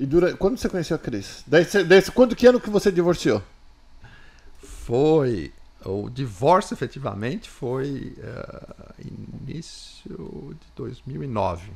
E dura... quando você conheceu a Cris? Daí, quando que ano que você divorciou? Foi. O divórcio efetivamente foi uh, início de 2009.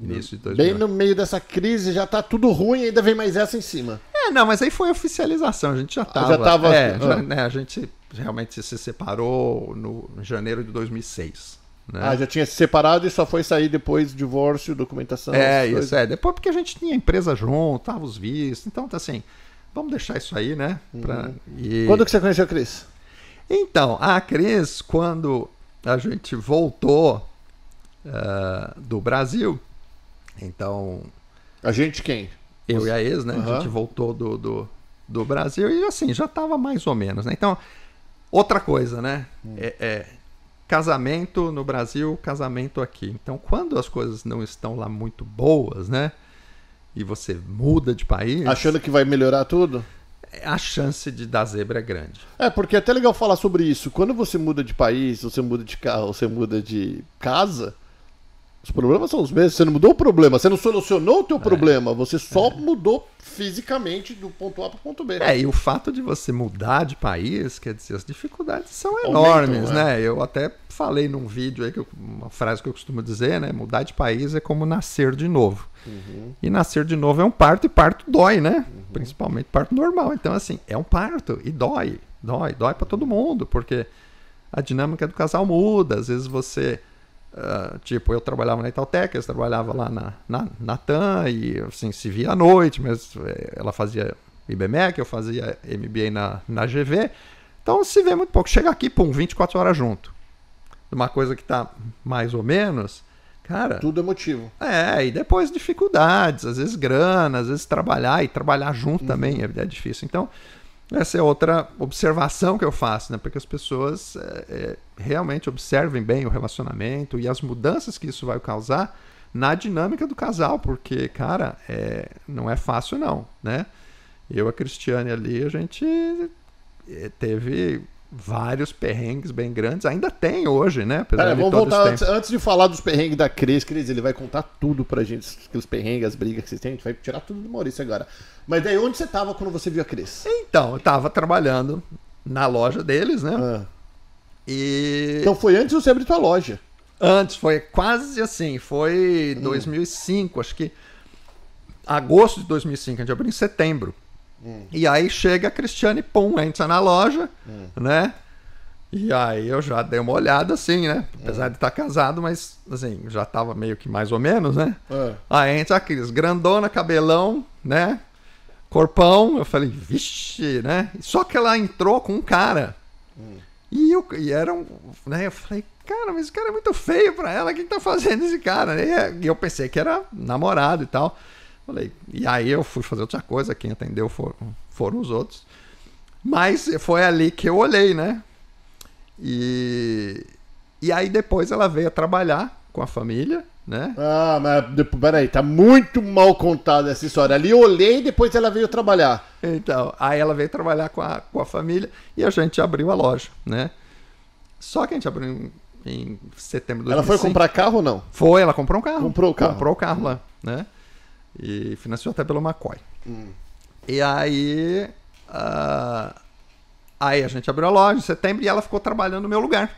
Início de 2009. Bem no meio dessa crise, já tá tudo ruim, ainda vem mais essa em cima. É, não, mas aí foi oficialização, a gente já ah, tava. já tava. É, ah. já, né, a gente realmente se separou no, em janeiro de 2006. Né? Ah, já tinha se separado e só foi sair depois divórcio, documentação. É, isso, coisas. é. Depois porque a gente tinha empresa junto, tava os vistos. Então, tá assim, vamos deixar isso aí, né? Pra... Uhum. E... Quando que você conheceu a Cris? Então, a Cris, quando a gente voltou uh, do Brasil, então. A gente quem? Eu e a ex, né? Uhum. A gente voltou do, do, do Brasil e assim, já estava mais ou menos, né? Então, outra coisa, né? Hum. É, é, casamento no Brasil, casamento aqui. Então, quando as coisas não estão lá muito boas, né? E você muda de país. Achando que vai melhorar tudo? A chance de dar zebra é grande. É, porque é até legal falar sobre isso. Quando você muda de país, você muda de carro, você muda de casa, os problemas são os mesmos. Você não mudou o problema, você não solucionou o teu é, problema, você só é. mudou fisicamente do ponto A para o ponto B. É, e o fato de você mudar de país, quer dizer, as dificuldades são Aumentam, enormes, né? né? Eu até falei num vídeo aí, que eu, uma frase que eu costumo dizer, né? Mudar de país é como nascer de novo. Uhum. E nascer de novo é um parto e parto dói, né? Uhum. Principalmente parto normal. Então, assim, é um parto e dói, dói, dói para todo mundo, porque a dinâmica do casal muda, às vezes você Uh, tipo, eu trabalhava na Italtec, eu trabalhava lá na, na, na TAM, e assim, se via à noite, mas eh, ela fazia IBMEC, eu fazia MBA na, na GV. Então se vê muito pouco. Chega aqui, pum, 24 horas junto. Uma coisa que tá mais ou menos, cara. Tudo é motivo. É, e depois dificuldades, às vezes grana, às vezes trabalhar, e trabalhar junto uhum. também é, é difícil. Então, essa é outra observação que eu faço, né? Porque as pessoas é, é, realmente observem bem o relacionamento e as mudanças que isso vai causar na dinâmica do casal, porque, cara, é, não é fácil não, né? Eu e a Cristiane ali, a gente é, teve vários perrengues bem grandes. Ainda tem hoje, né? Apesar vamos voltar antes, antes, de falar dos perrengues da Cris. Cris, ele vai contar tudo pra gente. Os perrengues, as brigas que vocês têm. A gente vai tirar tudo do Maurício agora. Mas daí, onde você tava quando você viu a Cris? Então, eu tava trabalhando na loja deles, né? Ah. E... Então foi antes de você abrir tua loja? Antes, foi quase assim. Foi hum. 2005, acho que... Agosto de 2005. A gente abriu em setembro. Hum. E aí chega a Cristiane, pum, entra na loja, hum. né? E aí eu já dei uma olhada assim, né? Apesar hum. de estar tá casado, mas assim, já tava meio que mais ou menos, né? É. Aí entra a Cris, grandona, cabelão, né? Corpão, eu falei, vixe, né? Só que ela entrou com um cara. Hum. E, eu, e era um. Né? Eu falei, cara, mas esse cara é muito feio pra ela, o que, que tá fazendo esse cara? E é, eu pensei que era namorado e tal. Falei, e aí eu fui fazer outra coisa, quem atendeu foram, foram os outros. Mas foi ali que eu olhei, né? E, e aí depois ela veio trabalhar com a família, né? Ah, mas peraí, tá muito mal contada essa história. Ali eu olhei e depois ela veio trabalhar. Então, aí ela veio trabalhar com a, com a família e a gente abriu a loja, né? Só que a gente abriu em, em setembro de Ela foi comprar carro ou não? Foi, ela comprou um carro. Comprou o carro. Comprou o carro lá, né? E financiou até pelo McCoy. Hum. E aí. Uh, aí a gente abriu a loja em setembro e ela ficou trabalhando no meu lugar,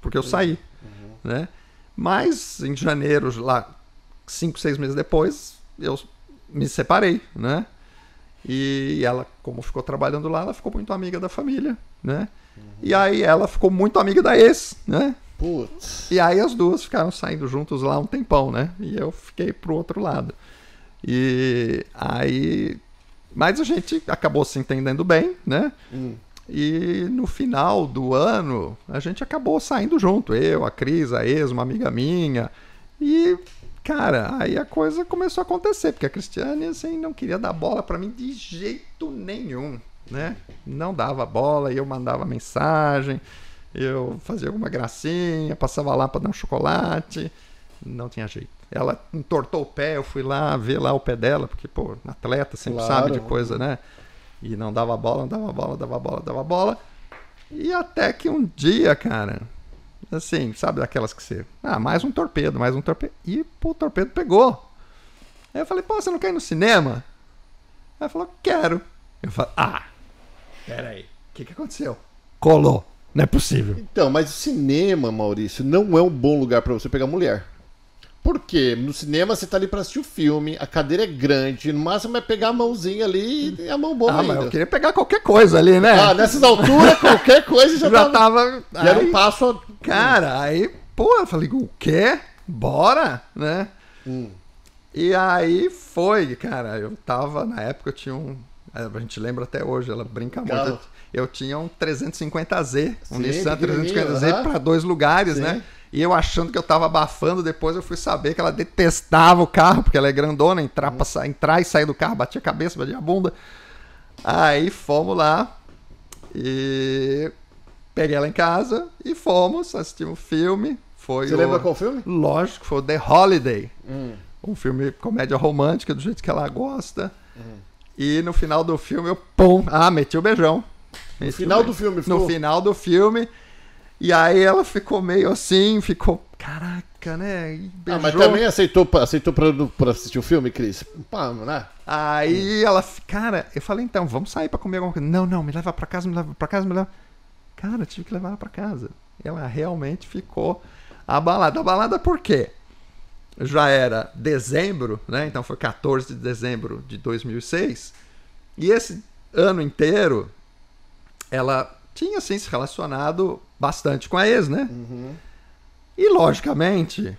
porque eu uhum. saí. Uhum. Né? Mas em janeiro, lá, cinco, seis meses depois, eu me separei, né? E ela, como ficou trabalhando lá, ela ficou muito amiga da família, né? Uhum. E aí ela ficou muito amiga da ex, né? Putz. E aí as duas ficaram saindo juntos lá um tempão, né? E eu fiquei pro outro lado. E aí. Mas a gente acabou se entendendo bem, né? Hum. E no final do ano, a gente acabou saindo junto. Eu, a Cris, a ex, uma amiga minha. E, cara, aí a coisa começou a acontecer, porque a Cristiane, assim, não queria dar bola para mim de jeito nenhum, né? Não dava bola, e eu mandava mensagem, eu fazia alguma gracinha, passava lá para dar um chocolate. Não tinha jeito ela entortou o pé, eu fui lá ver lá o pé dela, porque, pô, atleta sempre claro. sabe de coisa, né? E não dava bola, não dava bola, dava bola, dava bola. E até que um dia, cara, assim, sabe daquelas que você. Ah, mais um torpedo, mais um torpedo. E pô, o torpedo pegou. Aí eu falei, pô, você não quer ir no cinema? Ela falou, quero. Eu falei, ah, peraí, o que, que aconteceu? Colou. Não é possível. Então, mas o cinema, Maurício, não é um bom lugar para você pegar mulher. Porque no cinema você tá ali pra assistir o filme, a cadeira é grande, no máximo é pegar a mãozinha ali e a mão boa. Ah, ainda. mas eu queria pegar qualquer coisa ali, né? Ah, nessas alturas, qualquer coisa já, já tava. tava... E era um passo. Cara, aí, pô, eu falei, o quê? Bora, né? Hum. E aí foi, cara. Eu tava, na época eu tinha um. A gente lembra até hoje, ela brinca muito. Eu tinha um 350Z, um Sim, Nissan 350Z uh -huh. para dois lugares, Sim. né? E eu achando que eu tava abafando, depois eu fui saber que ela detestava o carro, porque ela é grandona, entrar, passar, entrar e sair do carro, batia a cabeça, batia a bunda. Aí fomos lá e peguei ela em casa e fomos, assistimos um filme. Foi Você o... lembra qual filme? Lógico, foi The Holiday. Hum. Um filme comédia romântica, do jeito que ela gosta. Hum. E no final do filme eu, pum, ah, meti o beijão. Meti no final beijão. do filme, foi? No final do filme e aí ela ficou meio assim, ficou. Caraca, né? Beijou. Ah, mas também aceitou, aceitou pra, pra assistir o filme, Cris? Pá, né? Aí ela. Cara, eu falei, então, vamos sair pra comer alguma coisa. Não, não, me leva pra casa, me leva pra casa, me leva. Cara, eu tive que levar ela pra casa. Ela realmente ficou abalada. Abalada por quê? Já era dezembro, né? Então foi 14 de dezembro de 2006. E esse ano inteiro, ela tinha assim, se relacionado bastante com a ex, né? Uhum. E logicamente.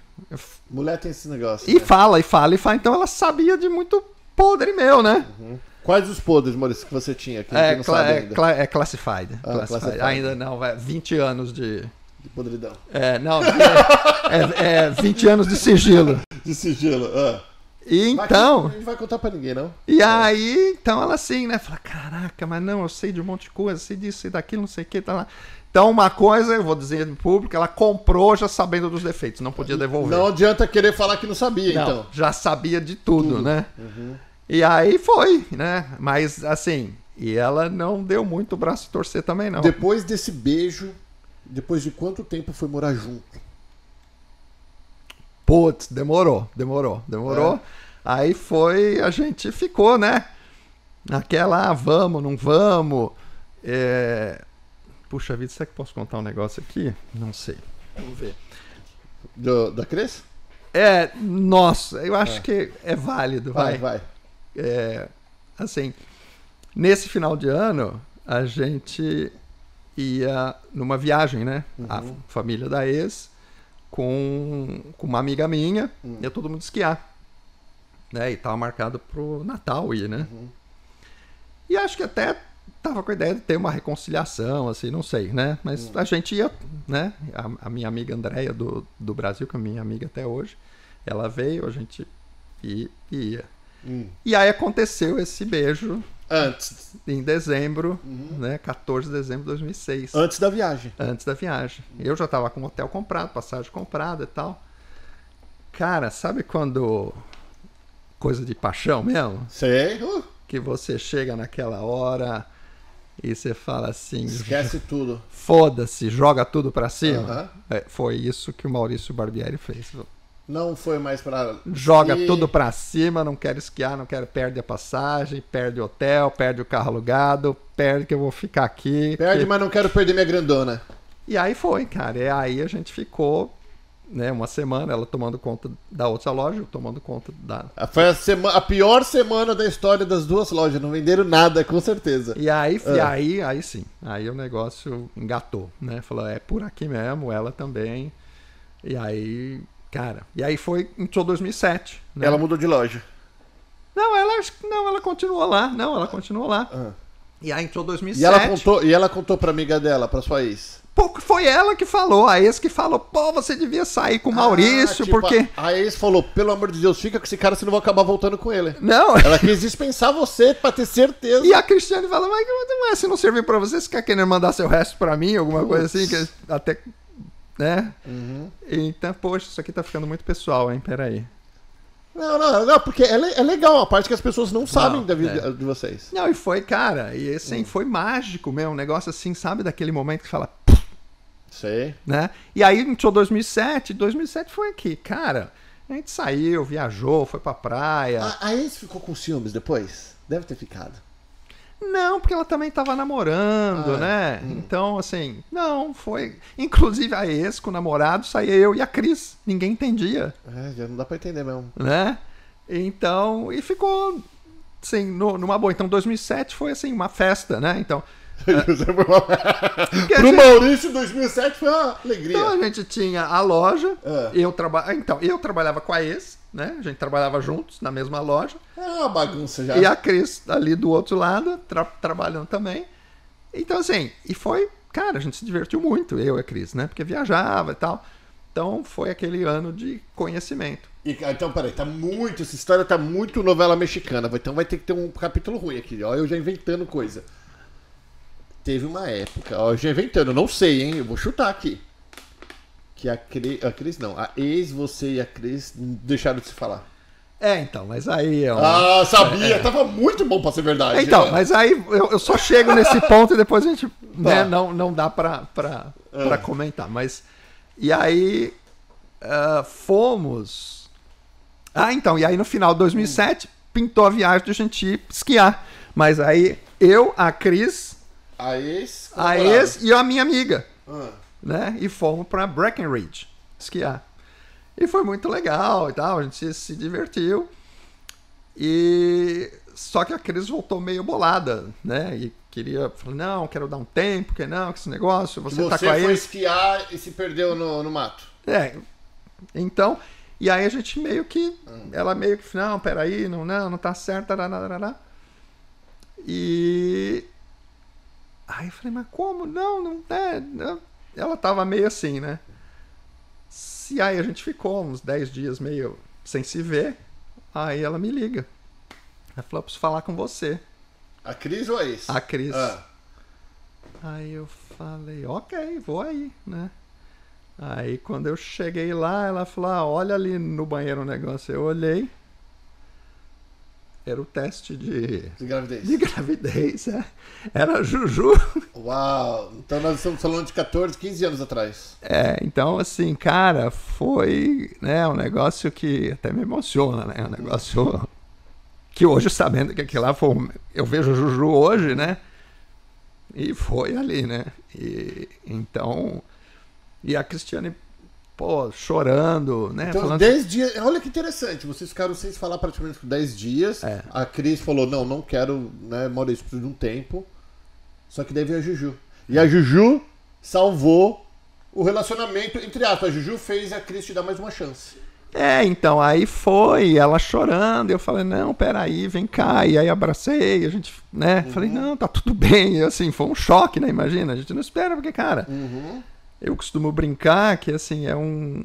Mulher tem esse negócio. E né? fala, e fala, e fala. Então ela sabia de muito podre meu, né? Uhum. Quais os podres, Maurício, que você tinha? aqui? é, cla é, cla é, classified. Ah, classified. classified. Ainda não, vai. 20 anos de. De podridão. É, não. É, é, é 20 anos de sigilo. de sigilo, ah. E então. vai contar pra ninguém, não. E aí, então ela assim, né? Fala, caraca, mas não, eu sei de um monte de coisa, sei disso, sei daquilo, não sei o que, tá lá. Então, uma coisa, eu vou dizer em público, ela comprou já sabendo dos defeitos, não podia devolver. Não adianta querer falar que não sabia, não, então. Já sabia de tudo, tudo. né? Uhum. E aí foi, né? Mas assim, e ela não deu muito o braço torcer também, não. Depois desse beijo, depois de quanto tempo foi morar junto? Putz, demorou, demorou, demorou. É. Aí foi, a gente ficou, né? Naquela, ah, vamos, não vamos. É... Puxa vida, será que posso contar um negócio aqui? Não sei. Vamos ver. Do, da Cris? É, nossa, eu acho é. que é válido. Vai, vai. vai. É, assim, nesse final de ano, a gente ia numa viagem, né? Uhum. A família da ex com, com uma amiga minha, hum. ia todo mundo esquiar. Né? E tava marcado pro Natal ir, né? Uhum. E acho que até tava com a ideia de ter uma reconciliação, assim, não sei, né? Mas hum. a gente ia, né? A, a minha amiga Andréia do, do Brasil, que é minha amiga até hoje, ela veio, a gente ia. ia. Hum. E aí aconteceu esse beijo Antes. Em dezembro, uhum. né? 14 de dezembro de 2006. Antes da viagem. Antes da viagem. Eu já tava com hotel comprado, passagem comprada e tal. Cara, sabe quando. Coisa de paixão mesmo? Sei. Uh. Que você chega naquela hora e você fala assim. Esquece tudo. Foda-se, joga tudo pra cima. Uhum. É, foi isso que o Maurício Barbieri fez não foi mais para joga e... tudo para cima, não quero esquiar, não quero perde a passagem, perde o hotel, perde o carro alugado, perde que eu vou ficar aqui. Perde, mas não quero perder minha grandona. E aí foi, cara. E aí a gente ficou né, uma semana ela tomando conta da outra loja, eu tomando conta da. Ah, foi a, semana a pior semana da história das duas lojas, não venderam nada, com certeza. E aí, ah. e aí, aí sim. Aí o negócio engatou, né? Falou, é por aqui mesmo, ela também. E aí Cara, e aí foi, entrou 2007. Né? Ela mudou de loja. Não, ela não, ela continuou lá. Não, ela continuou lá. Ah. E aí entrou 2007. E ela contou, e ela contou pra amiga dela, pra sua ex. Pô, foi ela que falou, a ex que falou, pô, você devia sair com o ah, Maurício, ah, tipo, porque. A, a ex falou, pelo amor de Deus, fica com esse cara, senão eu vou acabar voltando com ele. Não. Ela quis dispensar você pra ter certeza. E a Cristiane fala, mas, mas é, se não servir pra você, você quer querer mandar seu resto pra mim, alguma Puts. coisa assim? Que até né? Uhum. Então, poxa, isso aqui tá ficando muito pessoal, hein? Peraí. Não, não, não, porque é, é legal a parte que as pessoas não sabem não, da vida é. de vocês. Não, e foi, cara, e assim, hum. foi mágico mesmo, um negócio assim, sabe, daquele momento que fala. Sei. Né? E aí, entrou 2007, 2007 foi aqui, cara. A gente saiu, viajou, foi pra praia. A, ah, a ficou com ciúmes depois? Deve ter ficado. Não, porque ela também estava namorando, ah, né? Hum. Então, assim, não, foi. Inclusive a ex com o namorado saía eu e a Cris. Ninguém entendia. É, já não dá para entender mesmo. Né? Então, e ficou, assim, no, numa boa. Então, 2007 foi, assim, uma festa, né? Então, Pro gente... Maurício, 2007 foi uma alegria. Então a gente tinha a loja, é. eu traba... Ah, então eu trabalhava com a ex, né? A gente trabalhava juntos na mesma loja. É uma bagunça já. E a Cris ali do outro lado, tra... trabalhando também. Então assim, e foi, cara, a gente se divertiu muito, eu e a Cris, né? Porque viajava e tal. Então foi aquele ano de conhecimento. E, ah, então, peraí, tá muito. Essa história tá muito novela mexicana. Então vai ter que ter um capítulo ruim aqui, ó. Eu já inventando coisa teve uma época, ó, já inventando, não sei, hein? Eu vou chutar aqui. Que a, Cri, a Cris, não, a ex, você e a Cris deixaram de se falar. É, então, mas aí é Ah, sabia, é, é. tava muito bom pra ser verdade. É, então, né? mas aí eu, eu, só chego nesse ponto e depois a gente. Tá. Né, não, não dá pra, pra, é. pra comentar. Mas. E aí. Uh, fomos. Ah, então, e aí no final de 2007 pintou a viagem de a gente ir esquiar. Mas aí eu, a Cris a ex. A ex e a minha amiga. Ah. Né? E fomos para Breckenridge esquiar. E foi muito legal e tal, a gente se divertiu. E só que a Cris voltou meio bolada, né? E queria, falou, não, quero dar um tempo, que não, que esse negócio, você, você tá com a ex. Você foi esquiar e se perdeu no, no mato. É. Então, e aí a gente meio que. Hum. Ela meio que, não, peraí, não, não, não tá certo. Tararara. E eu falei, mas como? Não, não é. é. Ela tava meio assim, né? E aí a gente ficou uns 10 dias meio sem se ver. Aí ela me liga. Ela falou, preciso falar com você. A Cris ou a ex? A Cris. Ah. Aí eu falei, ok, vou aí, né? Aí quando eu cheguei lá, ela falou, ah, olha ali no banheiro o um negócio. Eu olhei era o teste de. De gravidez. De gravidez, é. Era Juju. Uau! Então nós estamos falando de 14, 15 anos atrás. É, então assim, cara, foi né, um negócio que até me emociona, né? Um negócio que hoje, sabendo que aquilo lá foi. Eu vejo Juju hoje, né? E foi ali, né? E, então. E a Cristiane pô, chorando, né? Então, falando... dez dias. Olha que interessante. Vocês ficaram sem se falar praticamente por 10 dias. É. A Cris falou: não, não quero, né? Maurício, isso de um tempo. Só que daí veio a Juju. E a Juju salvou o relacionamento, entre aspas. A Juju fez a Cris te dar mais uma chance. É, então, aí foi, ela chorando, eu falei, não, peraí, vem cá, e aí abracei, a gente, né, uhum. falei, não, tá tudo bem, e assim, foi um choque, né, imagina, a gente não espera, porque, cara, uhum eu costumo brincar que assim é um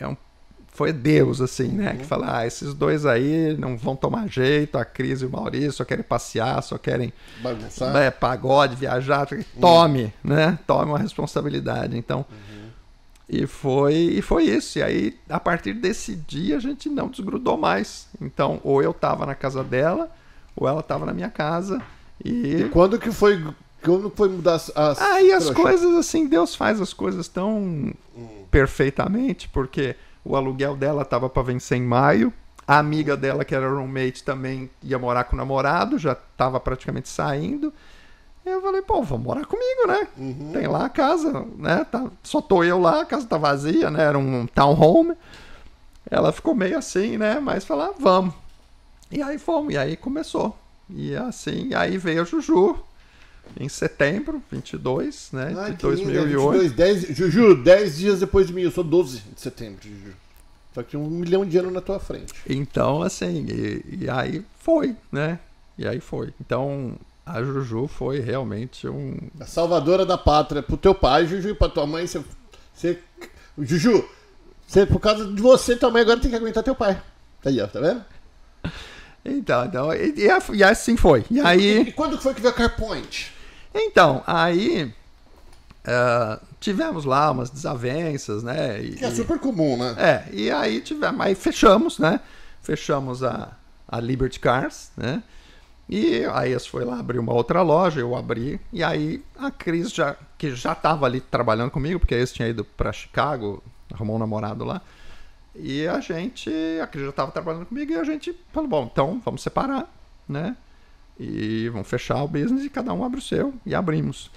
é um foi Deus assim, né, uhum. que fala, ah, esses dois aí não vão tomar jeito, a Cris e o Maurício só querem passear, só querem bagunçar, né, pagode, viajar, tome, né? Tome uma responsabilidade. Então, uhum. E foi, e foi isso. E aí, a partir desse dia, a gente não desgrudou mais. Então, ou eu estava na casa dela, ou ela estava na minha casa. E... e... quando que foi como foi mudar as. as ah, e as coisas assim, Deus faz as coisas tão hum. perfeitamente, porque o aluguel dela estava para vencer em maio. A amiga dela, que era roommate, também ia morar com o namorado, já tava praticamente saindo. Eu falei, pô, vamos morar comigo, né? Uhum. Tem lá a casa, né? Tá, só tô eu lá, a casa tá vazia, né? Era um townhome. Ela ficou meio assim, né? Mas falar, ah, vamos. E aí fomos, e aí começou. E assim, aí veio a Juju, em setembro, 22, né? Ah, de 2008. Lindo, 22, é 10, Juju, 10 dias depois de mim, eu sou 12 de setembro, Juju. Só que um milhão de anos na tua frente. Então, assim, e, e aí foi, né? E aí foi. Então, a Juju foi realmente um. A salvadora da pátria. Pro teu pai, Juju, e pra tua mãe, você. você... Juju, você, por causa de você, tua mãe agora tem que aguentar teu pai. Tá Aí, ó, tá vendo? Então, então e, e, assim foi. E aí. E, e quando foi que veio a Carpoint? Então, aí. Uh, tivemos lá umas desavenças, né? E, que é super comum, né? É, e aí tivemos, aí fechamos, né? Fechamos a, a Liberty Cars, né? E aí foi lá abrir uma outra loja, eu abri, e aí a Cris, já, que já estava ali trabalhando comigo, porque esse tinha ido para Chicago, arrumou um namorado lá, e a gente, a Cris já estava trabalhando comigo, e a gente falou, bom, então vamos separar, né? e vão fechar o business e cada um abre o seu e abrimos.